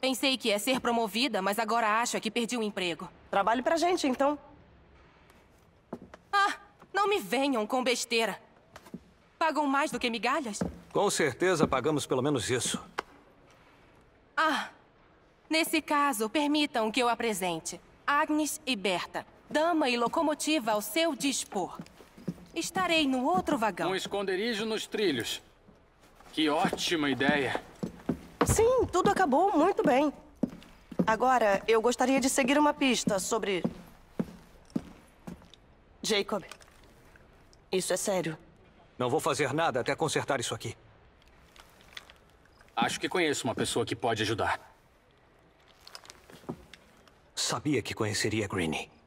Pensei que ia ser promovida, mas agora acho é que perdi o emprego. Trabalhe pra gente, então. Ah, não me venham com besteira. Pagam mais do que migalhas? Com certeza pagamos pelo menos isso. Ah, nesse caso, permitam que eu apresente Agnes e Berta, dama e locomotiva ao seu dispor. Estarei no outro vagão. Um esconderijo nos trilhos. Que ótima ideia. Sim, tudo acabou muito bem. Agora, eu gostaria de seguir uma pista sobre... Jacob. Isso é sério. Não vou fazer nada até consertar isso aqui. Acho que conheço uma pessoa que pode ajudar. Sabia que conheceria Greenie.